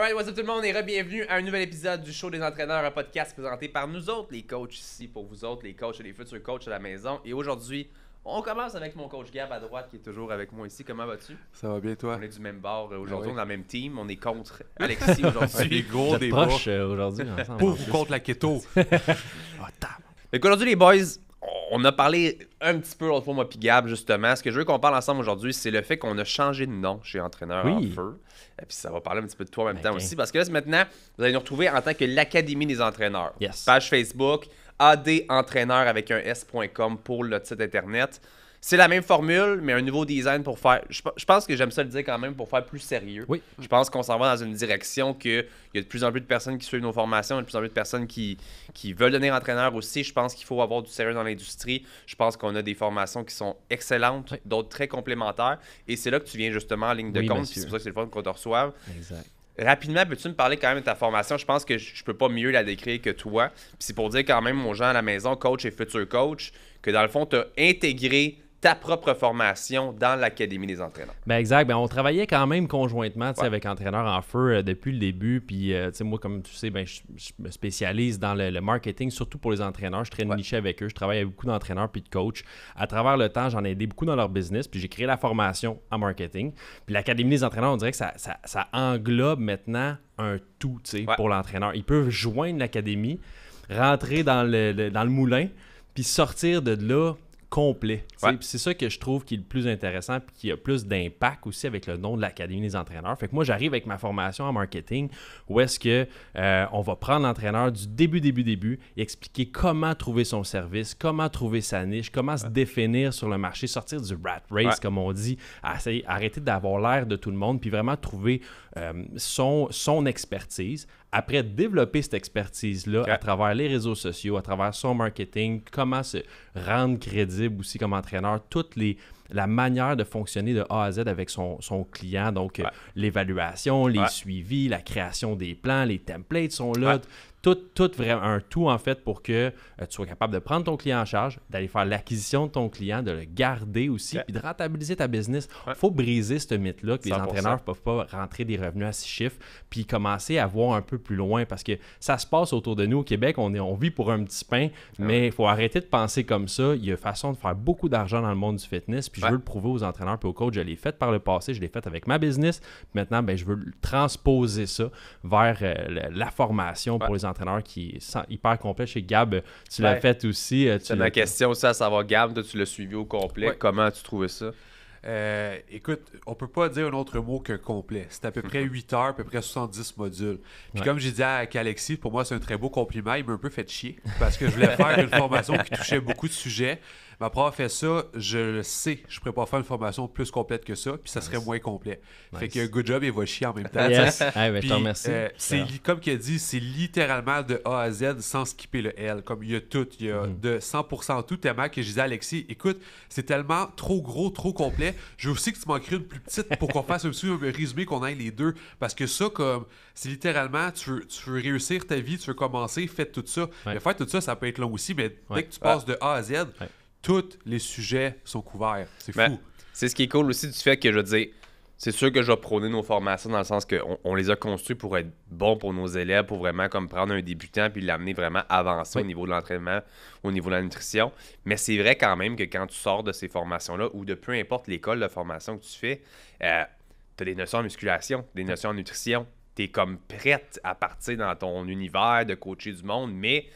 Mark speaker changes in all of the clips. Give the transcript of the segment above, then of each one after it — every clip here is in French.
Speaker 1: Alright, what's up tout le monde et re-bienvenue à un nouvel épisode du show des entraîneurs, un podcast présenté par nous autres, les coachs ici, pour vous autres, les coachs et les futurs coachs à la maison. Et aujourd'hui, on commence avec mon coach Gab à droite qui est toujours avec moi ici. Comment vas-tu?
Speaker 2: Ça va bien toi?
Speaker 1: On est du même bord euh, aujourd'hui, ah on est dans la même team, on est contre Alexis aujourd'hui. des gros, des proches euh, aujourd'hui. Pour ou contre la keto? Mais ah, Aujourd'hui les boys, on a parlé un petit peu l'autre fois, moi, Gab, justement. Ce que je veux qu'on parle ensemble aujourd'hui, c'est le fait qu'on a changé de nom chez Entraîneur en Feu. Et puis ça va parler un petit peu de toi en même ben, temps aussi, parce que là, maintenant, vous allez nous retrouver en tant que l'Académie des entraîneurs. Page Facebook, adentraîneur avec un s.com pour le site internet c'est la même formule, mais un nouveau design pour faire. Je, pense que j'aime ça le dire quand même pour faire plus sérieux. Oui. Je pense qu'on s'en va dans une direction qu'il y a de plus en plus de personnes qui suivent nos formations, de plus en plus de personnes qui, qui veulent devenir entraîneur aussi. Je pense qu'il faut avoir du sérieux dans l'industrie. Je pense qu'on a des formations qui sont excellentes, d'autres très complémentaires. Et c'est là que tu viens justement en ligne de compte. C'est pour ça que c'est le fun qu'on te reçoive. Exact. Rapidement, peux-tu me parler quand même de ta formation? Je pense que je peux pas mieux la décrire que toi. Puis c'est pour dire quand même aux gens à la maison, coach et futur coach, que dans le fond, tu as intégré ta propre formation dans l'Académie des entraîneurs.
Speaker 3: Ben exact. Ben on travaillait quand même conjointement avec Entraîneurs en Feu euh, depuis le début. Puis, euh, moi, comme tu sais, ben, je, me spécialise dans le, marketing, surtout pour les entraîneurs. Je traîne niché avec eux. Je travaille avec beaucoup d'entraîneurs puis de coachs. À travers le temps, j'en ai aidé beaucoup dans leur business. Puis, j'ai créé la formation en marketing. Puis, l'Académie des entraîneurs, on dirait que ça, englobe maintenant un tout pour l'entraîneur. Ils peuvent joindre l'Académie, rentrer dans dans le moulin, puis sortir de là complet. C'est ça que je trouve qui est le plus intéressant et qui a plus d'impact aussi avec le nom de l'Académie des entraîneurs. Fait que moi, j'arrive avec ma formation en marketing où est-ce que euh, on va prendre l'entraîneur du début, début, début et expliquer comment trouver son service, comment trouver sa niche, comment se définir sur le marché, sortir du rat race, comme on dit, arrêter d'avoir l'air de tout le monde puis vraiment trouver euh, son, expertise, après développer cette expertise-là à travers les réseaux sociaux, à travers son marketing, comment se rendre crédible aussi comme entraîneur, toutes les la manière de fonctionner de A à Z avec son, client. Donc, l'évaluation, les suivis, la création des plans, les templates sont là tout, tout vraiment un tout en fait pour que euh, tu sois capable de prendre ton client en charge, d'aller faire l'acquisition de ton client, de le garder aussi, puis de rentabiliser ta business. Il faut briser ce mythe-là que les entraîneurs ne peuvent pas rentrer des revenus à six chiffres, puis commencer à voir un peu plus loin parce que ça se passe autour de nous au Québec. On, est, on vit pour un petit pain, ah mais il faut arrêter de penser comme ça. Il y a façon de faire beaucoup d'argent dans le monde du fitness, puis je veux le prouver aux entraîneurs puis aux coachs. Je l'ai fait par le passé, je l'ai fait avec ma business. Maintenant, ben, je veux transposer ça vers euh, la formation pour les entraîneurs entraîneur qui est hyper complet. chez Gab. Tu
Speaker 2: l'as ben, fait aussi. Euh, c'est ma
Speaker 1: question aussi à savoir, Gab, toi, tu l'as suivi au complet. Comment as-tu trouvé ça?
Speaker 2: Euh, écoute, on peut pas dire un autre mot que complet. C'est à peu près 8 heures, à peu près 70 modules. Puis comme j'ai dit à Alexis, pour moi c'est un très beau compliment. Il m'a un peu fait chier parce que je voulais faire une formation qui touchait beaucoup de sujets ma prof fait ça, je le sais, je pourrais pas faire une formation plus complète que ça, puis ça serait moins complet. Fait que good job et va chier en même temps. Ben, euh, c'est comme qu'il a dit, c'est littéralement de A à Z sans skipper le L. Comme il y a tout, il y a mm-hmm. de 100% tout tellement que je disais à Alexis, écoute, c'est tellement trop gros, trop complet. Je veux aussi que tu m'en crées une plus petite pour qu'on fasse aussi un résumé qu'on aille les deux. Parce que ça, comme c'est littéralement, tu veux, réussir ta vie, tu veux commencer, fais tout ça. Mais faire tout ça, ça peut être long aussi, mais dès que tu passes ah. de A à Z, tous les sujets sont couverts. C'est ben, fou.
Speaker 1: C'est ce qui est cool aussi du fait que je dis. c'est sûr que je vais nos formations dans le sens qu'on les a construits pour être bons pour nos élèves, pour vraiment comme prendre un débutant puis l'amener vraiment avancer au niveau de l'entraînement, au niveau de la nutrition. Mais c'est vrai quand même que quand tu sors de ces formations-là ou de peu importe l'école de formation que tu fais, euh, tu as des notions en musculation, des notions en nutrition. Tu es comme prête à partir dans ton univers de coacher du monde, mais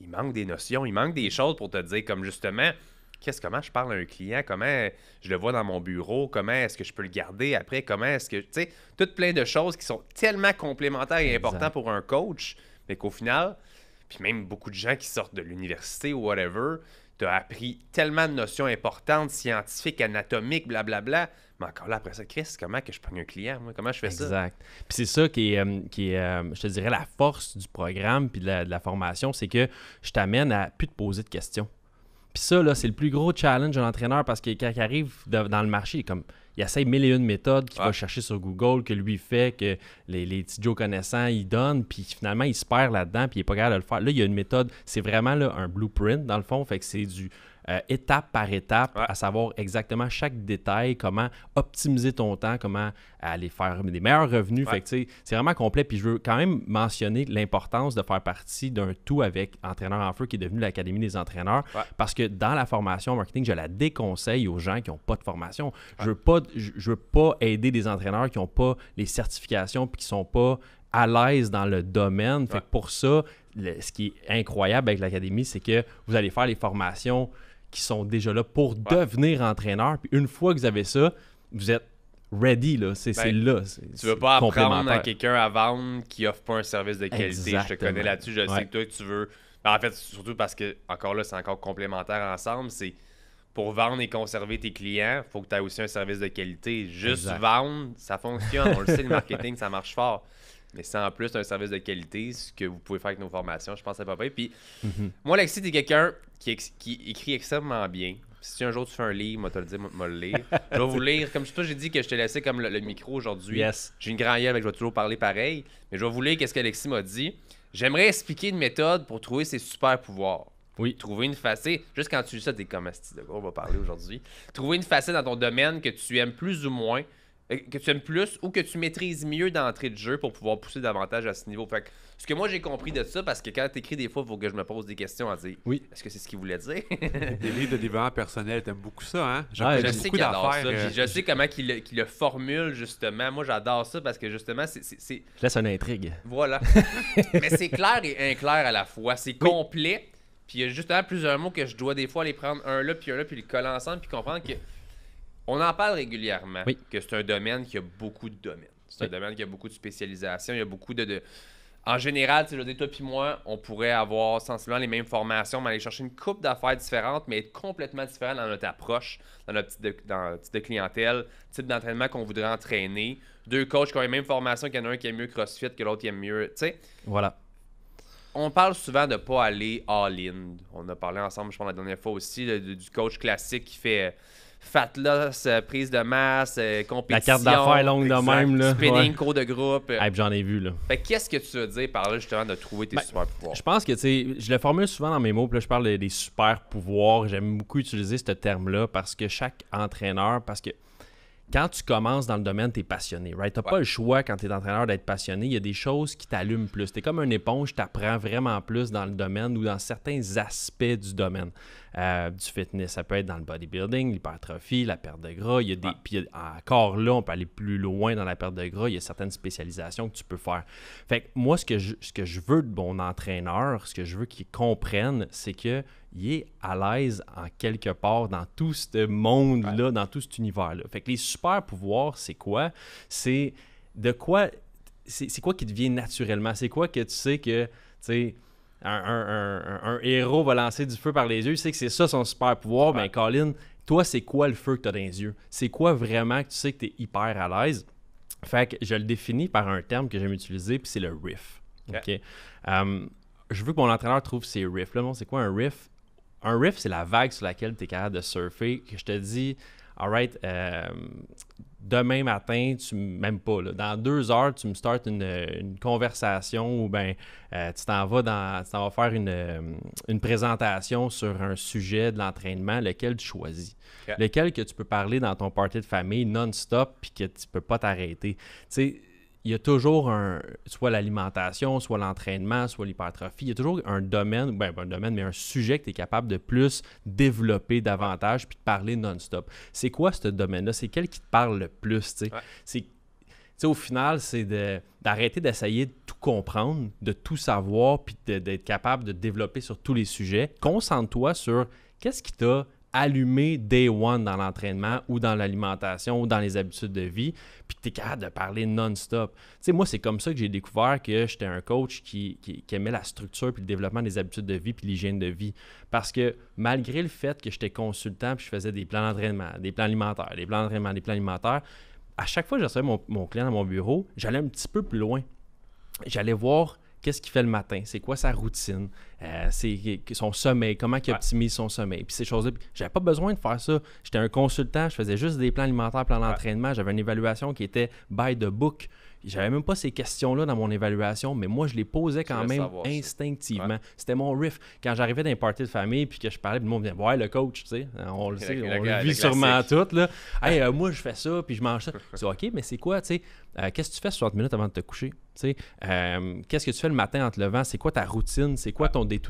Speaker 1: il manque des notions, il manque des choses pour te dire, comme justement, qu'est-ce comment je parle à un client, comment je le vois dans mon bureau, comment est-ce que je peux le garder après, comment est-ce que, tu sais, toutes plein de choses qui sont tellement complémentaires et importantes pour un coach, mais qu'au final, puis même beaucoup de gens qui sortent de l'université ou whatever, tu as appris tellement de notions importantes, scientifiques, anatomiques,
Speaker 3: blablabla, mais encore là, après ça, Chris, comment que je prends un client, Comment je fais ça? Exact. Puis c'est ça qui est, euh, qui est, euh, je te dirais, la force du programme puis de la, formation, c'est que je t'amène à plus te poser de questions. Puis ça, là, c'est le plus gros challenge d'un entraîneur parce que quand il arrive dans le marché, il, comme, il essaie mille et une méthodes qu'il va chercher sur Google, que lui fait, que les, les petits Joe connaissants, ils donnent, puis finalement, il se perd là-dedans, puis il n'est pas capable de le faire. Là, il y a une méthode, c'est vraiment un blueprint, dans le fond, fait que c'est du euh, étape par étape, à savoir exactement chaque détail, comment optimiser ton temps, comment aller faire des meilleurs revenus. c'est vraiment complet. Puis je veux quand même mentionner l'importance de faire partie d'un tout avec Entraîneur en Feu qui est devenu l'Académie des entraîneurs. Parce que dans la formation marketing, je la déconseille aux gens qui n'ont pas de formation. Je veux pas, je veux pas aider des entraîneurs qui n'ont pas les certifications et qui sont pas à l'aise dans le domaine. Fait pour ça, ce qui est incroyable avec l'académie, c'est que vous allez faire les formations qui sont déjà là pour devenir entraîneur, Puis une fois que vous avez ça, vous êtes ready, là. C'est ben, là. Tu veux pas apprendre à
Speaker 1: quelqu'un à vendre qui offre pas un service de qualité. Je te connais là-dessus, je sais que toi, tu veux. Ben, en fait, surtout parce que, encore là, c'est encore complémentaire ensemble. C'est pour vendre et conserver tes clients, il faut que tu aies aussi un service de qualité. Juste vendre, ça fonctionne. On le sait, le marketing, ça marche fort. Mais c'est en plus un service de qualité, ce que vous pouvez faire avec nos formations, je pense à pas et Puis mhm. moi, Alexis, t'es quelqu'un qui, écrit extrêmement bien. Si un jour tu fais un livre, moi te le dire, moi le lire. Je vais vous lire. Comme toi, j'ai dit que je t'ai laissé comme le, micro aujourd'hui. Yes. J'ai une grande gueule, mais je vais toujours parler pareil. Mais je vais vous lire qu'est-ce qu'Alexis m'a dit. J'aimerais expliquer une méthode pour trouver ses super pouvoirs. Oui. Trouver une facette. Juste quand tu lis ça, t'es comme de on va parler aujourd'hui. Trouver une facette dans ton domaine que tu aimes plus ou moins euh, que tu aimes plus ou que tu maîtrises mieux d'entrée de jeu pour pouvoir pousser davantage à ce niveau. Fait que, ce que moi j'ai compris de ça, parce que quand t'écris des fois, il faut que je me pose des questions à dire
Speaker 2: Oui. Est-ce que c'est ce qu'il voulait dire Des livres de développement personnel, t'aimes beaucoup ça, hein Je sais ça. Je
Speaker 1: euh, sais comment qu'il le, formule justement. Moi j'adore ça parce que justement, c'est.
Speaker 2: Je
Speaker 3: laisse une intrigue.
Speaker 1: Voilà. Mais c'est clair et inclair à la fois. C'est complet. Puis il y a justement plusieurs mots que je dois des fois aller prendre un là, puis un là, puis les coller ensemble, puis comprendre que. On en parle régulièrement, que c'est un domaine qui a beaucoup de domaines. C'est un domaine qui a beaucoup de spécialisations. il y a beaucoup de... En général, sais, dis, toi et moi, on pourrait avoir sensiblement les mêmes formations, mais aller chercher une coupe d'affaires différente, mais être complètement différent dans notre approche, dans notre type de, clientèle, type d'entraînement qu'on voudrait entraîner. Deux coachs qui ont les mêmes formations, qu'il y en a un qui aime mieux CrossFit, que l'autre qui aime mieux, Voilà. On parle souvent de ne pas aller all-in. On a parlé ensemble, je pense, la dernière fois aussi, du coach classique qui fait fat loss, euh, prise de masse, compétition. Euh, La carte d'affaires longue de même. Là. Spinning, cours de groupe. J'en ai vu. là. Fait qu'est-ce que tu veux dire par là justement de trouver tes ben, super pouvoirs? Je
Speaker 3: pense que, tu sais, je le formule souvent dans mes mots, puis là je parle des super pouvoirs. J'aime beaucoup utiliser ce terme-là parce que chaque entraîneur, parce que quand tu commences dans le domaine, tu es passionné, right? Tu n'as pas le choix quand tu es entraîneur d'être passionné. Il y a des choses qui t'allument plus. Tu es comme une éponge, tu apprends vraiment plus dans le domaine ou dans certains aspects du domaine. Euh, du fitness, ça peut être dans le bodybuilding, l'hypertrophie, la perte de gras. Il y a des, puis encore là, on peut aller plus loin dans la perte de gras. Il y a certaines spécialisations que tu peux faire. Fait que moi, ce que je, ce que je veux de mon entraîneur, ce que je veux qu'il comprenne, c'est que il est à l'aise en quelque part dans tout ce monde-là, dans tout cet univers-là. Fait que les super pouvoirs, c'est quoi? C'est de quoi. C'est quoi qui te vient naturellement? C'est quoi que tu sais que. Tu sais, un, héros va lancer du feu par les yeux, il sait que c'est ça son super pouvoir, mais ben Colin, toi, c'est quoi le feu que tu as dans les yeux? C'est quoi vraiment que tu sais que tu es hyper à l'aise? Fait que je le définis par un terme que j'aime utiliser, puis c'est le riff. Euh, je veux que mon entraîneur trouve ces « riffs. Là, c'est quoi un riff? un riff, c'est la vague sur laquelle tu es capable de surfer, que je te dis, alright, euh, demain matin, tu m'aimes pas, dans deux heures, tu me startes une, conversation ou ben euh, tu t'en vas dans, faire euh, une, présentation sur un sujet de l'entraînement, lequel tu choisis. Lequel que tu peux parler dans ton party de famille non-stop puis que tu peux pas t'arrêter il y a toujours un, soit l'alimentation, soit l'entraînement, soit l'hypertrophie, il y a toujours un domaine, ben, un domaine, mais un sujet que tu es capable de plus développer davantage puis de parler non-stop. C'est quoi ce domaine-là? C'est quel qui te parle le plus, tu au final, c'est d'arrêter d'essayer de tout comprendre, de tout savoir, puis d'être capable de développer sur tous les sujets. Concentre-toi sur qu'est-ce qui t'a allumer day one dans l'entraînement ou dans l'alimentation ou dans les habitudes de vie, puis que tu es capable de parler non-stop. Tu sais, moi, c'est comme ça que j'ai découvert que j'étais un coach qui, aimait la structure puis le développement des habitudes de vie puis l'hygiène de vie. Parce que malgré le fait que j'étais consultant puis je faisais des plans d'entraînement, des plans alimentaires, des plans d'entraînement, des plans alimentaires, à chaque fois que je mon, mon client dans mon bureau, j'allais un petit peu plus loin. J'allais voir qu'est-ce qu'il fait le matin, c'est quoi sa routine, euh, c'est son sommeil, comment il optimise son sommeil, puis ces choses-là. J'avais pas besoin de faire ça. J'étais un consultant, je faisais juste des plans alimentaires, plans d'entraînement, j'avais une évaluation qui était by the book. J'avais même pas ces questions-là dans mon évaluation, mais moi, je les posais quand même instinctivement. C'était mon riff. Quand j'arrivais dans un party de famille puis que je parlais, le monde bien le coach, tu sais, hein, on le sait, on le vit sûrement tout. Là. hey, euh, moi, je fais ça puis je mange ça. OK, mais c'est quoi, tu sais euh, Qu'est-ce que tu fais 60 minutes avant de te coucher euh, Qu'est-ce que tu fais le matin en te levant C'est quoi ta routine C'est quoi ton day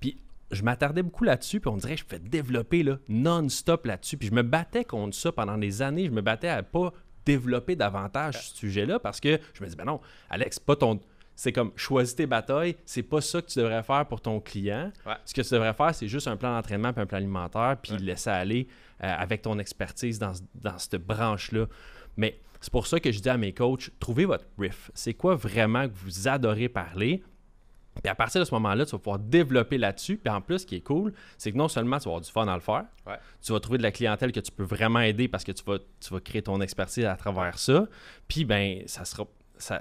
Speaker 3: Puis je m'attardais beaucoup là-dessus, puis on dirait que je fais développer non-stop là-dessus. Puis je me battais contre ça pendant des années. Je me battais à pas développer davantage ce sujet-là parce que je me dis, ben non, Alex, pas ton. C'est comme choisis tes batailles, c'est pas ça que tu devrais faire pour ton client. Ce que tu devrais faire, c'est juste un plan d'entraînement puis un plan alimentaire, puis laisser aller euh, avec ton expertise dans, dans cette branche-là. Mais c'est pour ça que je dis à mes coachs, trouvez votre riff. C'est quoi vraiment que vous adorez parler? Puis à partir de ce moment-là, tu vas pouvoir développer là-dessus. Puis en plus, ce qui est cool, c'est que non seulement tu vas avoir du fun à le faire, tu vas trouver de la clientèle que tu peux vraiment aider parce que tu vas, créer ton expertise à travers ça. Puis ben, ça sera. Ça,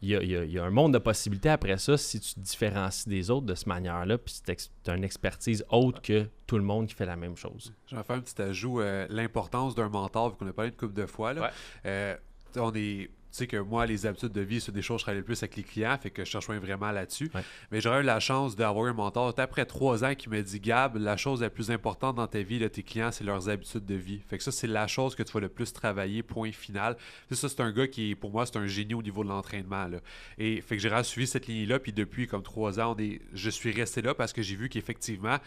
Speaker 3: Il, y a, un monde de possibilités après ça si tu te différencies des autres de cette manière-là, puis tu as une expertise autre que tout le monde qui fait la même chose.
Speaker 2: Je vais faire un petit ajout, euh, l'importance d'un mentor, vu qu'on a parlé une couple de fois. Là. Euh, on est sais que moi, les habitudes de vie, c'est des choses que je travaille le plus avec les clients, fait que je cherche vraiment là-dessus. Mais j'aurais eu la chance d'avoir un mentor après trois ans qui me dit Gab, la chose la plus importante dans ta vie de tes clients, c'est leurs habitudes de vie. Fait que ça, c'est la chose que tu vas le plus travailler, point final. sais, ça, c'est un gars qui, pour moi, c'est un génie au niveau de l'entraînement. Et fait que j'ai suivi cette ligne-là, puis depuis comme trois ans, je suis resté là parce que j'ai vu qu'effectivement,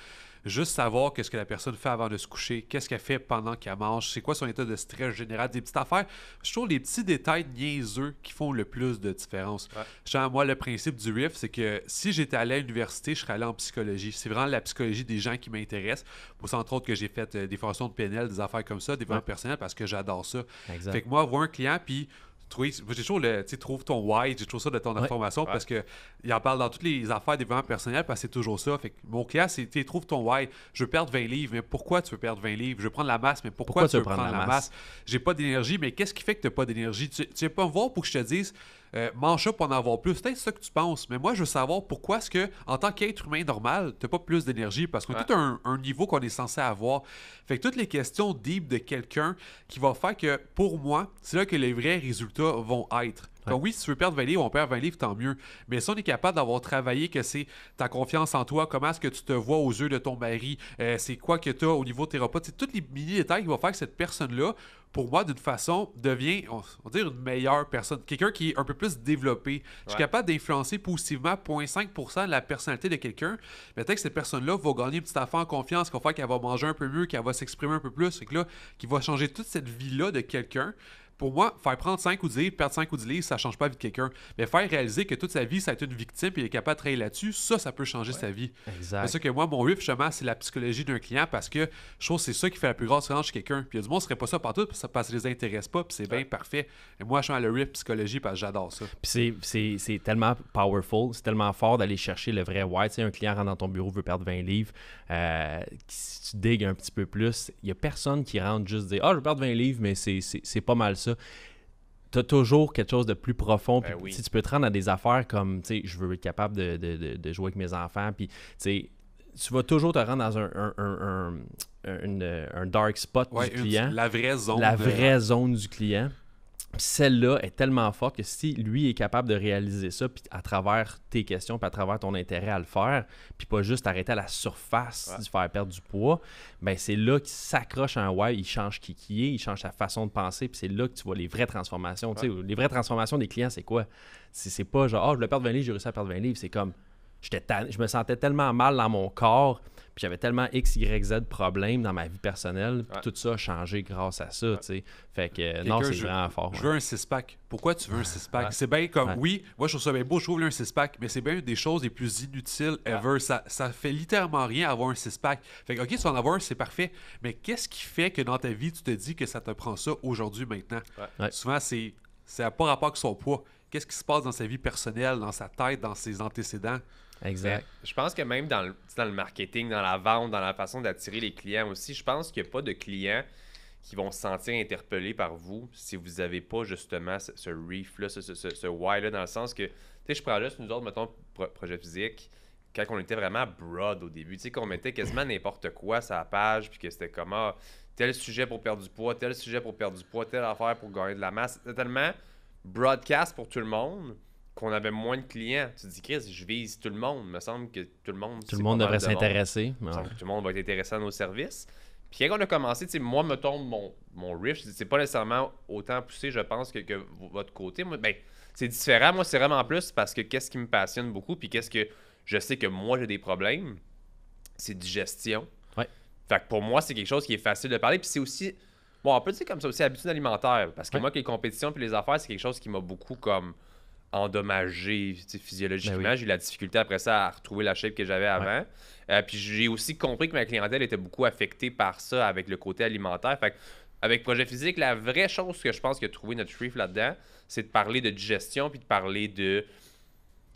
Speaker 2: Juste savoir qu'est-ce que la personne fait avant de se coucher, qu'est-ce qu'elle fait pendant qu'elle mange, c'est quoi son état de stress général, des petites affaires. Je trouve les petits détails niaiseux qui font le plus de différence. Genre, moi, le principe du RIF, c'est que si j'étais allé à l'université, je serais allé en psychologie. C'est vraiment la psychologie des gens qui m'intéressent. Pour ça, entre autres, que j'ai fait euh, des formations de PNL, des affaires comme ça, des ventes personnels, parce que j'adore ça. Fait que moi, voir un client, puis j'ai toujours le, tu trouve ton why, j'ai toujours ça de ton information parce que il en parle dans toutes les affaires d'événements personnels parce que c'est toujours ça. Fait mon client, c'est, tu trouve ton why. Je veux perdre 20 livres, mais pourquoi tu veux perdre 20 livres? Je veux prendre la masse, mais pourquoi, tu veux prendre, la masse? J'ai pas d'énergie, mais qu'est-ce qui fait que tu n'as pas d'énergie? Tu, ne pas me voir pour que je te dise, euh, manche mancha pour en avoir plus. C'est peut-être ça que tu penses, mais moi, je veux savoir pourquoi est-ce que, en tant qu'être humain normal, t'as pas plus d'énergie parce que a tout un, niveau qu'on est censé avoir. Fait que toutes les questions deep de quelqu'un qui va faire que, pour moi, c'est là que les vrais résultats vont être. Donc oui, si tu veux perdre 20 livres, on perd 20 livres, tant mieux. Mais si on est capable d'avoir travaillé que c'est ta confiance en toi, comment est-ce que tu te vois aux yeux de ton mari, euh, c'est quoi que tu as au niveau de tes repas, c'est tous les mini-détails qui vont faire que cette personne-là pour moi, d'une façon, devient, on, va dire, une meilleure personne. Quelqu'un qui est un peu plus développé. Je suis capable d'influencer positivement 0.5% de la personnalité de quelqu'un. Mais peut-être que cette personne-là va gagner une petite affaire en confiance, qu'on qu'elle va manger un peu mieux, qu'elle va s'exprimer un peu plus, et que là, qui va changer toute cette vie-là de quelqu'un. Pour moi, faire prendre 5 ou 10 livres, perdre 5 ou 10 livres, ça change pas la vie de quelqu'un. Mais faire réaliser que toute sa vie, ça a été une victime et il est capable de travailler là-dessus, ça, ça peut changer sa vie. Exact. C'est que moi, mon riff, justement, c'est la psychologie d'un client parce que je trouve que c'est ça qui fait la plus grosse différence chez quelqu'un. Puis il y a du monde ne serait pas ça partout parce que ça les intéresse pas, puis c'est bien parfait. Et moi, je suis à le riff psychologie parce que j'adore ça. Puis
Speaker 3: c'est tellement powerful, c'est tellement fort d'aller chercher le vrai white Tu un client rentre dans ton bureau, veut perdre 20 livres. Euh, si tu digues un petit peu plus, il n'y a personne qui rentre juste dire Ah, je veux perdre 20 livres, mais c'est pas mal ça tu as toujours quelque chose de plus profond. Ben si Tu peux te rendre à des affaires comme, tu sais, je veux être capable de, jouer avec mes enfants. Puis, tu vas toujours te rendre dans un, dark spot du client. la vraie zone. La vraie zone du client celle-là est tellement forte que si lui est capable de réaliser ça, puis à travers tes questions, puis à travers ton intérêt à le faire, puis pas juste arrêter à la surface de faire perdre du poids, ben c'est là qu'il s'accroche à un why, il change qui qui est, il change sa façon de penser, puis c'est là que tu vois les vraies transformations. Les vraies transformations des clients, c'est quoi? C'est pas genre, oh, je voulais perdre 20 livres, j'ai réussi à perdre 20 livres. C'est comme, je me sentais tellement mal dans mon corps puis j'avais tellement X, Y, Z de problèmes dans ma vie personnelle. tout ça a changé grâce à ça,
Speaker 2: tu sais. Fait que euh, non, c'est vraiment fort. Je veux un six-pack. Pourquoi tu veux un six-pack? C'est bien comme, oui, moi je trouve ça bien beau, je trouve un six-pack, mais c'est bien une des choses les plus inutiles ever. Ça, ça fait littéralement rien avoir un six-pack. Fait que, OK, si en avoir un, c'est parfait. Mais qu'est-ce qui fait que dans ta vie, tu te dis que ça te prend ça aujourd'hui, maintenant? Souvent, c'est c'est à pas rapport avec son poids. Qu'est-ce qui se passe dans sa vie personnelle, dans sa tête, dans ses antécédents? Exact.
Speaker 1: je pense que même dans le, marketing, dans la vente, dans la façon d'attirer les clients aussi, je pense qu'il n'y a pas de clients qui vont se sentir interpellés par vous si vous n'avez pas justement ce, reef-là, ce, ce, why-là, dans le sens que, tu sais, je prends juste nous autres, mettons, projet physique, quand on était vraiment broad au début, tu sais, qu'on mettait quasiment n'importe quoi sur la page, puis que c'était comme, ah, tel sujet pour perdre du poids, tel sujet pour perdre du poids, telle affaire pour gagner de la masse, c'était tellement broadcast pour tout le monde qu'on avait moins de clients. Tu te dis, Chris, je vise tout le monde. Il me semble que tout le monde. Tout le monde devrait s'intéresser. Tout le monde va être intéressé à nos services. Puis quand on a commencé, moi, me tombe mon, mon riff, c'est pas nécessairement autant poussé, je pense, que, votre côté. Ben, c'est différent. Moi, c'est vraiment plus parce que qu'est-ce qui me passionne beaucoup, puis qu'est-ce que je sais que moi, j'ai des problèmes, c'est digestion. Ouais. Fait que pour moi, c'est quelque chose qui est facile de parler. Puis c'est aussi, bon, on peut dire comme ça aussi, habitude alimentaire. Parce que moi, les compétitions puis les affaires, c'est quelque chose qui m'a beaucoup comme endommagé physiologiquement. Ben j'ai eu la difficulté après ça à retrouver la shape que j'avais avant. Euh, puis j'ai aussi compris que ma clientèle était beaucoup affectée par ça avec le côté alimentaire. Fait que, avec Projet Physique, la vraie chose que je pense que trouver notre chiffre là-dedans, c'est de parler de digestion puis de parler de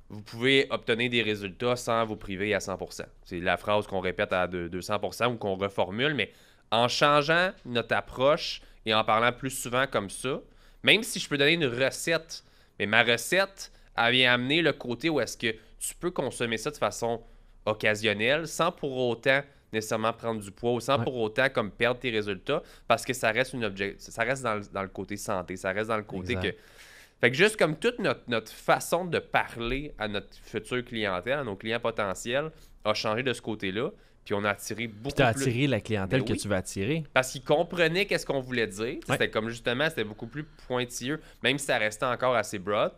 Speaker 1: vous pouvez obtenir des résultats sans vous priver à 100%. C'est la phrase qu'on répète à 200% ou qu'on reformule, mais en changeant notre approche et en parlant plus souvent comme ça, même si je peux donner une recette mais ma recette avait amené le côté où est-ce que tu peux consommer ça de façon occasionnelle sans pour autant nécessairement prendre du poids ou sans pour autant comme perdre tes résultats parce que ça reste une ça reste dans le, côté santé, ça reste dans le côté que fait que juste comme toute notre, notre, façon de parler à notre future clientèle, à nos clients potentiels, a changé de ce côté-là. Puis on a attiré beaucoup Tu as attiré la clientèle ben que tu vas attirer. Parce qu'ils comprenaient qu'est-ce qu'on voulait dire. C'était comme justement, c'était beaucoup plus pointilleux, même si ça restait encore assez broad.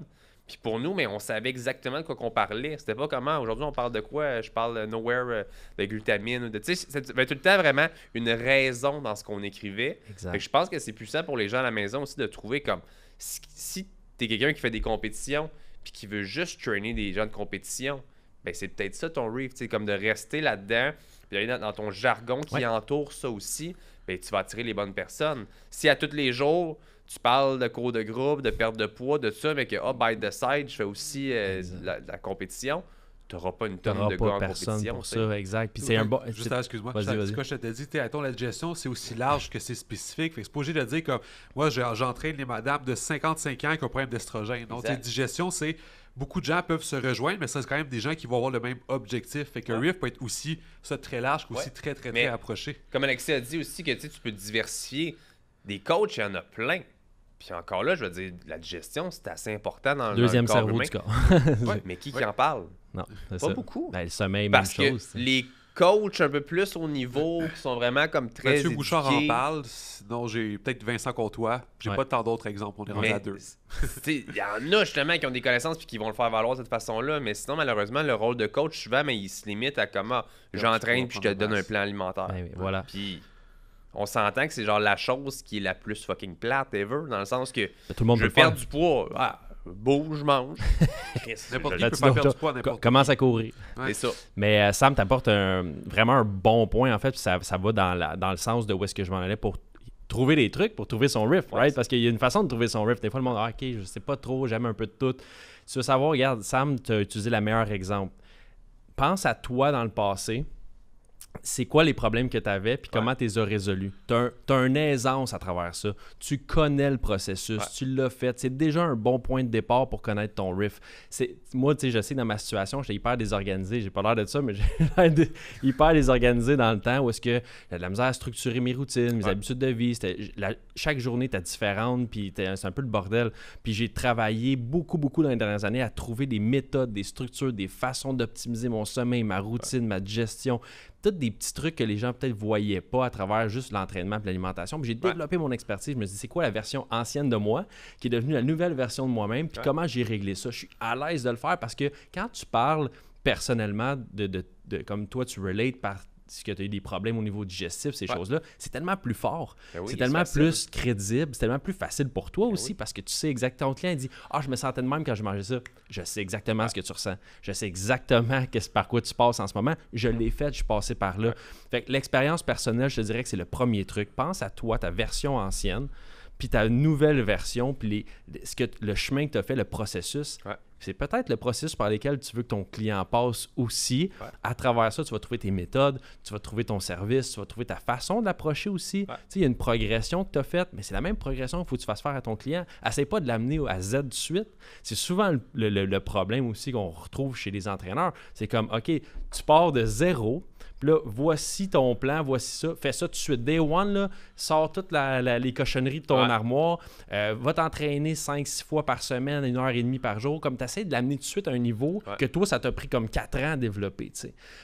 Speaker 1: Puis pour nous, mais on savait exactement de quoi qu'on parlait. C'était pas comment aujourd'hui on parle de quoi, je parle nowhere euh, de glutamine de tu sais, c'était tout le temps vraiment une raison dans ce qu'on écrivait. Exact. je pense que c'est puissant pour les gens à la maison aussi de trouver comme si, si tu es quelqu'un qui fait des compétitions puis qui veut juste trainer des gens de compétition, ben, c'est peut-être ça ton reef, tu comme de rester là-dedans, puis dans, ton jargon qui entoure ça aussi, ben, tu vas attirer les bonnes personnes. Si à tous les jours, tu parles de cours de groupe, de perte de poids, de ça, mais que, oh, by the side, je fais aussi euh, la, compétition, tu n'auras pas une tonne de gars en compétition. ça,
Speaker 2: exact. Puis c'est un Juste, excuse-moi, je t'ai dit, la digestion, c'est aussi large que c'est spécifique. Fait c'est pas obligé de dire que moi, j'entraîne les madames de 55 ans qui ont un problème d'estrogène. Donc, digestion, c'est beaucoup de gens peuvent se rejoindre, mais ça, c'est quand même des gens qui vont avoir le même objectif. Fait que ouais. peut être aussi ça très large, aussi très, très, très approché.
Speaker 1: Comme Alexis a dit aussi que tu peux diversifier. Des coachs, il y en a plein. Puis encore là, je veux dire, la digestion, c'est assez important dans le Deuxième cerveau du mais qui, en parle? Non, Pas beaucoup. Ben, le sommeil, même Que les coach un peu plus au niveau, qui sont vraiment comme très. Mathieu Bouchard en parle,
Speaker 2: j'ai peut-être Vincent Comtois. J'ai pas tant d'autres exemples, on est rendu à deux.
Speaker 1: Il y en a justement qui ont des connaissances puis qui vont le faire valoir de cette façon-là, mais sinon, malheureusement, le rôle de coach, souvent, mais il se limite à comment j'entraîne puis je te donne un plan alimentaire. Ben voilà. Puis. On s'entend que c'est genre la chose qui est la plus fucking plate ever, dans le sens que je tout le du poids. Ah, bouge, mange.
Speaker 3: N'importe qui peut pas perdre du poids, n'importe Commence à courir. C'est ça. Mais euh, Sam t'apporte vraiment un bon point, en fait, puis ça, ça va dans, dans le sens de où est-ce que je m'en allais pour trouver des trucs pour trouver son riff, right? Parce qu'il y a une façon de trouver son riff. Des fois, le monde, ah, OK, je sais pas trop, j'aime un peu de tout. Tu veux savoir, regarde, Sam, tu utilisé la meilleur exemple. Pense à toi dans le passé, c'est quoi les problèmes que tu avais, puis comment tu les as résolus. Tu as, une aisance à travers ça. Tu connais le processus, tu l'as fait. C'est déjà un bon point de départ pour connaître ton riff. Moi, tu sais, je sais, dans ma situation, j'étais hyper désorganisé. J'ai pas l'air de ça, mais j'étais hyper désorganisé dans le temps où est-ce que j'ai de la misère à structurer mes routines, mes habitudes de vie. chaque journée était différente, puis c'est un peu le bordel. Puis j'ai travaillé beaucoup, beaucoup dans les dernières années à trouver des méthodes, des structures, des façons d'optimiser mon sommeil, ma routine, ma gestion tous des petits trucs que les gens peut-être voyaient pas à travers juste l'entraînement et l'alimentation. Puis j'ai développé mon expertise. Je me suis dit, c'est quoi la version ancienne de moi qui est devenue la nouvelle version de moi-même? Puis comment j'ai réglé ça? Je suis à l'aise de le faire parce que quand tu parles personnellement de, de, comme toi tu relates par si tu as eu des problèmes au niveau digestif, ces choses-là, c'est tellement plus fort. Ben c'est tellement plus crédible, c'est tellement plus facile pour toi ben aussi parce que tu sais exactement. Ton client dit Ah, je me sentais de même quand je mangeais ça. Je sais exactement ce que tu ressens. Je sais exactement par quoi tu passes en ce moment. Je l'ai fait, je suis passé par là. Fait que l'expérience personnelle, je te dirais que c'est le premier truc. Pense à toi, ta version ancienne puis ta nouvelle version, puis ce que, le chemin que tu as fait, le processus, c'est peut-être le processus par lequel tu veux que ton client passe aussi. À travers ça, tu vas trouver tes méthodes, tu vas trouver ton service, tu vas trouver ta façon de l'approcher aussi. Il y a une progression que tu as faite, mais c'est la même progression qu'il faut que tu fasses faire à ton client. Essaye pas de l'amener à Z de suite. C'est souvent le, le, problème aussi qu'on retrouve chez les entraîneurs. C'est comme, OK, tu pars de zéro, là, voici ton plan, voici ça. Fais ça tout de suite. Day one, sors toutes les cochonneries de ton armoire. Euh, va t'entraîner 5-6 fois par semaine, une heure et demie par jour. Comme tu essaies de l'amener tout de suite à un niveau que toi, ça t'a pris comme quatre ans à développer.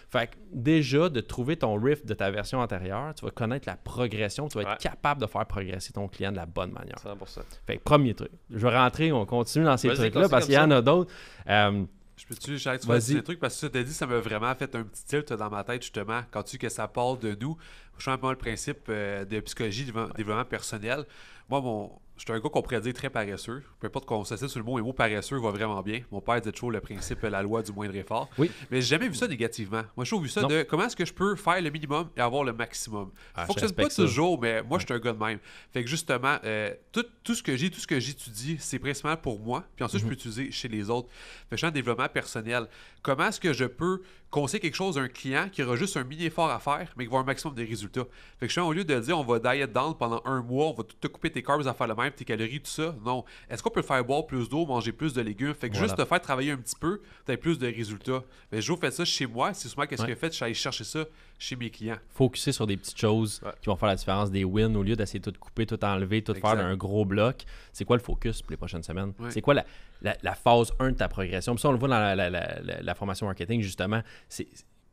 Speaker 3: Fait déjà, de trouver ton riff de ta version antérieure, tu vas connaître la progression. Tu vas être capable de faire progresser ton client de la bonne manière. 100%. Fait que premier truc. Je vais rentrer, on continue dans ces trucs-là parce qu'il y en a d'autres.
Speaker 2: Euh, je peux-tu, te sur ces truc? parce que ça, as dit, ça m'a vraiment fait un petit tilt dans ma tête, justement. Quand tu que ça parle de nous, je suis un peu le principe euh, de psychologie, de développement personnel. Moi, je suis un gars qu'on pourrait dire très paresseux. Peu importe qu'on s'assiste sur le mot, le mot paresseux va vraiment bien. Mon père dit toujours le principe, la loi du moindre effort. Oui. Mais j'ai jamais vu ça négativement. Moi, j'ai toujours vu ça de comment est-ce que je peux faire le minimum et avoir le maximum. Ah, ça ne fonctionne pas toujours, mais moi, je suis un gars de même. Fait que justement, euh, tout, ce que j'ai, tout ce que j'étudie, c'est principalement pour moi. Puis ensuite, je peux mhm. utiliser chez les autres. Fait que en développement personnel. Comment est-ce que je peux conseiller quelque chose à un client qui aura juste un mini-effort à faire, mais qui va un maximum de résultats. Fait que je au lieu de dire on va diet down pendant un mois, on va te couper tes carbs à faire le même, tes calories, tout ça. Non. Est-ce qu'on peut faire boire plus d'eau, manger plus de légumes? Fait que juste te faire travailler un petit peu, tu as plus de résultats. Mais je vous fais ça chez moi, c'est souvent qu'est-ce que j'ai fait, je suis allé chercher ça chez mes clients.
Speaker 3: Focuser sur des petites choses qui vont faire la différence des wins au lieu d'essayer de tout couper, tout enlever, tout faire d'un gros bloc. C'est quoi le focus pour les prochaines semaines? C'est quoi la, phase 1 de ta progression? Puis ça, on le voit dans la, la formation marketing, justement. C'est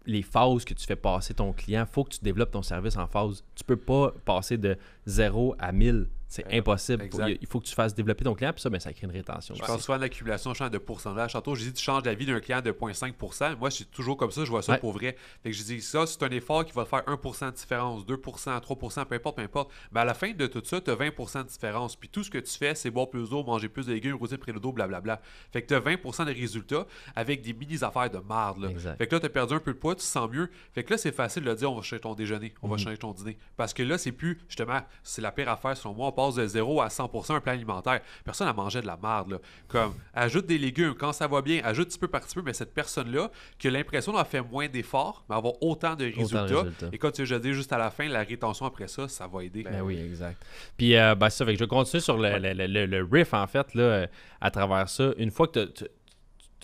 Speaker 3: les phases que tu fais passer ton client. il faut que tu développes ton service en phase. Tu peux pas passer de 0 à 1000 c'est euh, impossible. il faut que tu fasses développer ton client, puis ça, ben, ça crée une rétention. Je pense
Speaker 2: soit en accumulation, change de pourcentage. Tantôt, j'ai dit, tu changes la vie d'un client de 0,5 Moi, je suis toujours comme ça, je vois ça pour vrai. Fait que je dis, ça, c'est un effort qui va faire 1 de différence, 2 3 peu importe, peu importe. Mais à la fin de tout ça, tu as 20 de différence. Puis tout ce que tu fais, c'est boire plus d'eau, manger plus de légumes, routine près le dos, blablabla. Fait que tu as 20 de résultats avec des mini-affaires de marde. Là. Fait que là, tu as perdu un peu de poids, tu te sens mieux. Fait que là, c'est facile de dire, on va changer ton déjeuner, on va mhm. changer ton dîner. Parce que là, c'est plus, justement, c'est la pire affaire sur moi de 0 à 100 un plan alimentaire. Personne à mangé de la merde. Comme, ajoute des légumes quand ça va bien, ajoute petit peu par petit peu, mais cette personne-là, qui a l'impression d'avoir fait moins d'efforts, mais avoir autant de résultats. Et quand tu veux juste à la fin, la rétention après ça, ça va aider. Ben, oui, exact.
Speaker 3: Puis, euh, ben, ça fait que je continue sur le, riff, en fait, là, à travers ça. Une fois que tu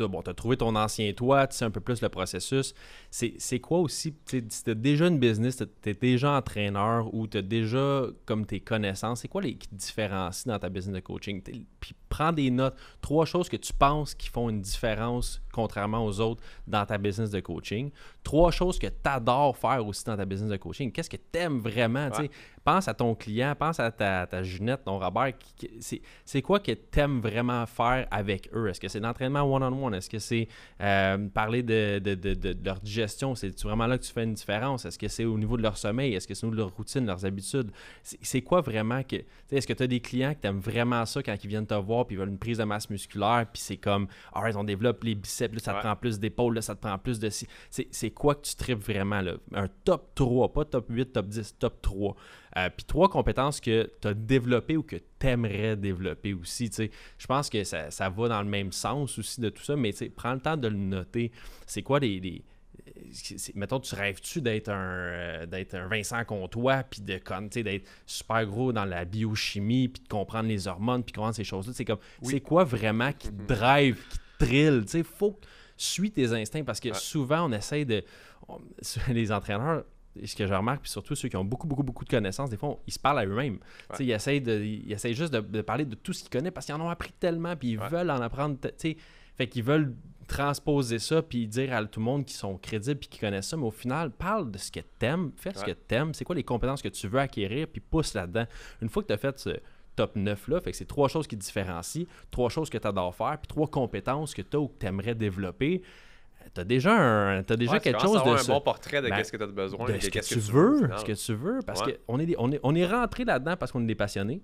Speaker 3: Bon, tu as trouvé ton ancien toi, tu sais un peu plus le processus. C'est quoi aussi, tu as déjà une business, tu es déjà entraîneur ou tu as déjà comme tes connaissances, c'est quoi les qui te dans ta business de coaching? Puis Prends des notes. Trois choses que tu penses qui font une différence, contrairement aux autres, dans ta business de coaching. Trois choses que tu adores faire aussi dans ta business de coaching. Qu'est-ce que tu aimes vraiment? Pense à ton client, pense à ta, ta Junette, ton Robert. C'est quoi que tu aimes vraiment faire avec eux? Est-ce que c'est l'entraînement one-on-one? Est-ce que c'est euh, parler de, de, de, leur digestion? C'est vraiment là que tu fais une différence? Est-ce que c'est au niveau de leur sommeil? Est-ce que c'est au niveau leur routine, leurs habitudes? C'est quoi vraiment que. Est-ce que tu as des clients qui tu vraiment ça quand ils viennent te voir? puis ils veulent une prise de masse musculaire, puis c'est comme, ah on développe les biceps, ça te prend plus d'épaule, ça te prend plus de. C'est quoi que tu tripes vraiment, là? Un top 3, pas top 8, top 10, top 3. Euh, puis trois compétences que tu as développées ou que tu aimerais développer aussi. sais Je pense que ça, ça, va dans le même sens aussi de tout ça, mais prends le temps de le noter. C'est quoi les mettons, tu rêves-tu d'être un, euh, d'être un Vincent Comtois, puis de d'être super gros dans la biochimie, puis de comprendre les hormones, puis comprendre ces choses-là. C'est comme, c'est quoi vraiment qui mhm. drive, qui te trille? Tu sais, faut suivre tes instincts parce que souvent, on essaie de. les entraîneurs, ce que je remarque, puis surtout ceux qui ont beaucoup, beaucoup, beaucoup de connaissances, des fois, ils se parlent à eux-mêmes. Ils, essayent de, ils essayent juste de, parler de tout ce qu'ils connaissent parce qu'ils en ont appris tellement, puis ils veulent en apprendre. Fait qu'ils veulent transposer ça puis dire à tout le monde qui sont crédibles puis qui connaissent ça, mais au final, parle de ce que t'aimes, fais ce que t'aimes, c'est quoi les compétences que tu veux acquérir puis pousse là-dedans. Une fois que tu as fait ce top 9 là, fait que c'est trois choses qui te différencient, trois choses que tu adores faire puis trois compétences que tu as ou que tu aimerais développer. Euh, t'as déjà, un, as déjà quelque chose de. un bon portrait de ben, ce que
Speaker 1: tu as besoin, de, ce, que, tu veux, ce que tu veux, parce
Speaker 3: qu'on est, on est, on est rentré là-dedans parce qu'on est des passionnés.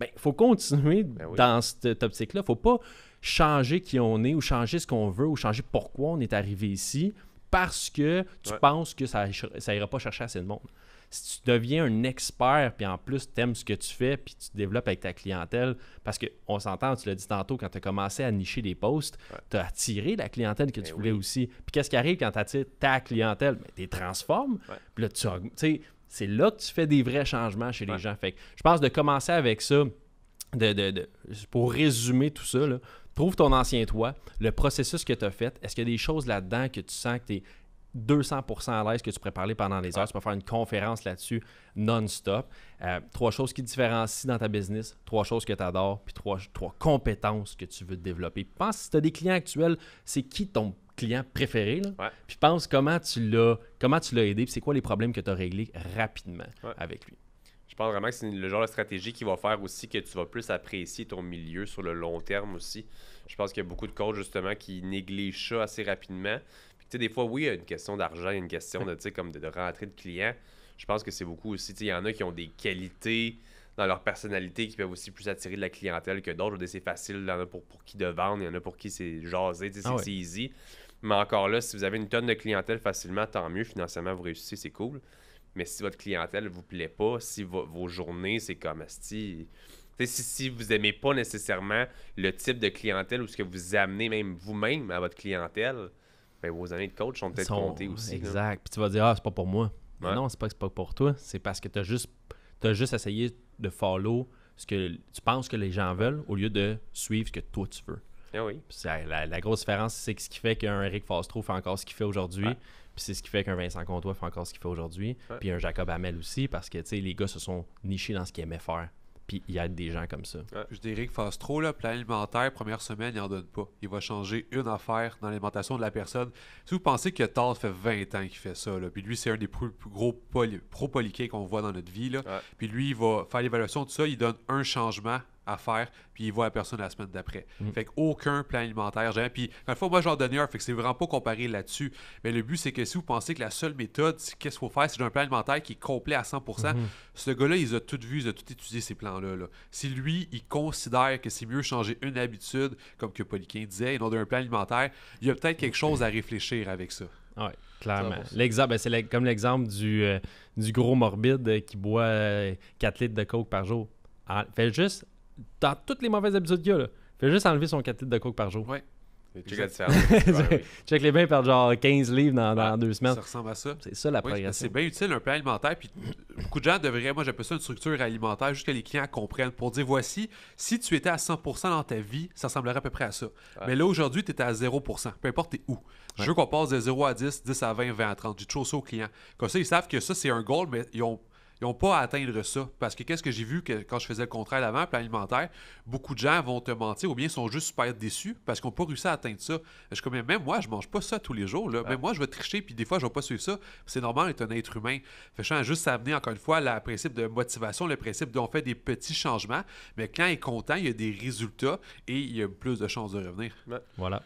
Speaker 3: Ben, faut continuer ben dans cette optique-là. Faut pas changer qui on est ou changer ce qu'on veut ou changer pourquoi on est arrivé ici parce que tu penses que ça, ça ira pas chercher assez de monde. Si tu deviens un expert, puis en plus, tu aimes ce que tu fais, puis tu développes avec ta clientèle, parce qu'on s'entend, tu l'as dit tantôt, quand tu as commencé à nicher des postes t'as tu as attiré la clientèle que ben tu voulais aussi. Puis qu'est-ce qui arrive quand tu attires ta clientèle? mais ben, tu les transformes, là, tu c'est là que tu fais des vrais changements chez les gens. Fait que je pense de commencer avec ça, de, pour résumer tout ça, là, Trouve ton ancien toi, le processus que tu as fait. Est-ce qu'il y a des choses là-dedans que tu sens que tu es 200% à l'aise que tu pourrais parler pendant les heures. Tu peux faire une conférence là-dessus non-stop. Euh, trois choses qui différencient dans ta business, trois choses que tu adores, puis trois, compétences que tu veux développer. Pense si tu as des clients actuels, c'est qui ton client préféré. Là? Puis pense comment tu l'as comment tu l'as aidé, puis c'est quoi les problèmes que tu as réglés rapidement avec lui.
Speaker 1: Je pense vraiment que c'est le genre de stratégie qui va faire aussi que tu vas plus apprécier ton milieu sur le long terme aussi. Je pense qu'il y a beaucoup de coachs justement qui négligent ça assez rapidement. tu sais, des fois, oui, il y a une question d'argent, il y a une question de, comme de, de clients. Je pense que c'est beaucoup aussi. Il y en a qui ont des qualités dans leur personnalité qui peuvent aussi plus attirer de la clientèle que d'autres. C'est facile, il y en a pour, qui de vendre, il y en a pour qui c'est jasé, ah c'est easy. Mais encore là, si vous avez une tonne de clientèle facilement, tant mieux. Financièrement, vous réussissez, c'est cool. Mais si votre clientèle vous plaît pas, si vos journées, c'est comme si, si vous n'aimez pas nécessairement le type de clientèle ou ce que vous amenez même vous-même à votre clientèle, ben, vos années de coach sont peut-être comptées aussi. Exact.
Speaker 3: Puis tu vas dire, ah, c'est pas pour moi. Non, c'est pas que c'est pas pour toi. C'est parce que tu as juste, as juste essayé de follow ce que tu penses que les gens veulent au lieu de suivre ce que toi tu veux. Ah oui. la, grosse différence, c'est ce qui fait qu'un Eric Fastro fait encore ce qu'il fait aujourd'hui. Puis c'est ce qui fait qu'un Vincent Comtois fait encore ce qu'il fait aujourd'hui. Puis un Jacob Amel aussi, parce que les gars se sont nichés dans ce qu'ils aimaient faire. Puis il y a des
Speaker 2: gens comme ça. Je dirais que trop là, plan alimentaire, première semaine, il n'en donne pas. Il va changer une affaire dans l'alimentation de la personne. Si vous pensez que Tal fait 20 ans qu'il fait ça, puis lui, c'est un des plus, gros pro poliqués qu'on voit dans notre vie, puis lui, il va faire l'évaluation de ça, il donne un changement à faire, puis il voit la personne la semaine d'après. Mm. Fait Fait aucun plan alimentaire, jamais. Puis, une moi, j'en donne un, fait que c'est vraiment pas comparé là-dessus. Mais le but, c'est que si vous pensez que la seule méthode, qu'est-ce qu'il faut faire, c'est d'un plan alimentaire qui est complet à 100%, mm-hmm. ce gars-là, il a tout vu, il a tout étudié ces plans-là. Si lui, il considère que c'est mieux changer une habitude, comme que Poliquin disait, et non d'un plan alimentaire, il y a peut-être quelque chose à réfléchir avec ça. Ah oui, clairement. L'exemple, ben, c'est comme l'exemple
Speaker 3: euh, du, gros morbide qui boit 4 euh, litres de coke par jour. Ah, fait juste dans toutes les mauvaises habitudes qu'il a, là, fait juste enlever son 4 litres de coke par jour. Ouais. Check,
Speaker 2: les bains par genre 15 livres dans, deux semaines. Ça ressemble à ça. C'est ça la progression. c'est bien utile un plan alimentaire. Puis beaucoup de gens devraient, moi j'appelle ça une structure alimentaire, juste que les clients comprennent pour dire voici, si tu étais à 100% dans ta vie, ça ressemblerait à peu près à ça. Mais là aujourd'hui, tu étais à 0%, peu importe où. Je veux qu'on passe de 0 à 10, 10 à 20, 20 à 30. J'ai toujours ça aux clients. Comme ça, ils savent que ça c'est un goal, mais ils ont ils n'ont pas à atteindre ça. Parce que qu'est-ce que j'ai vu que, quand je faisais le contraire avant, plan alimentaire, beaucoup de gens vont te mentir ou bien sont juste super déçus parce qu'ils n'ont pas réussi à atteindre ça. Je comme même moi, je mange pas ça tous les jours. Là. Même moi, je vais tricher, puis des fois, je vais pas suivre ça. C'est normal, est un être humain. Fait que juste amener encore une fois le principe de motivation, le principe d'on fait des petits changements, mais quand il est content, il y a des résultats et il y a plus de chances de revenir. Voilà.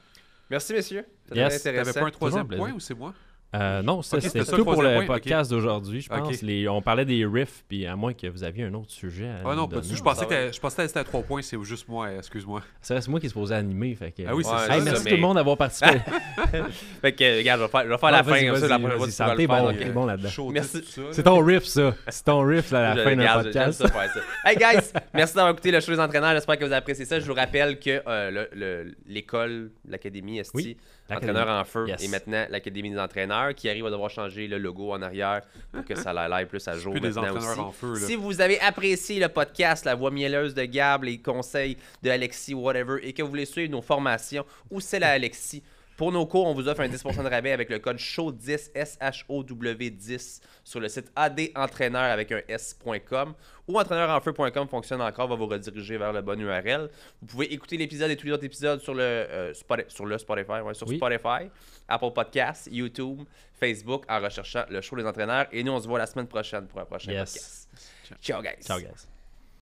Speaker 1: Merci, messieurs. Tu n'avais pas un troisième point ou c'est moi?
Speaker 2: Euh, non, c'est tout pour le podcast
Speaker 1: d'aujourd'hui, je
Speaker 3: pense. on parlait des riffs, puis à moins que vous aviez un autre sujet. À ah non, Je pensais que
Speaker 2: c'était à trois points, c'est juste moi, excuse-moi. C'est moi qui se posais animer. Fait que... Ah oui, ça, merci tout le monde d'avoir participé.
Speaker 1: fait que, regarde, je vais faire, la fin. Ça, la vas bon, bon là-dedans. Merci. C'est ton
Speaker 3: riff, ça. C'est ton riff, à la fin notre podcast.
Speaker 1: Hey, guys, merci d'avoir écouté le show des entraîneurs. J'espère que vous avez apprécié ça. Je vous rappelle que euh, l'école, l'académie STI entraîneur en feu, et maintenant l'académie des entraîneurs, qui arrive à devoir changer le logo en arrière pour que ça l'aille plus à jour maintenant aussi. si vous avez apprécié le podcast, la voix mielleuse de Gab, les conseils de Alexis, whatever, et que vous voulez suivre nos formations, où c'est la Alexis pour nos cours, on vous offre un 10% de rabais avec le code show 10 s 10 sur le site adentraîneur avec un S.com ou feu.com fonctionne encore, va vous rediriger vers le bon URL. Vous pouvez écouter l'épisode et tous les autres épisodes sur le, euh, Spotify, sur le Spotify, sur Spotify, Apple Podcasts, YouTube, Facebook en recherchant le show des entraîneurs. Et nous, on se voit la semaine prochaine pour un prochain podcast. Ciao, guys. Ciao, guys.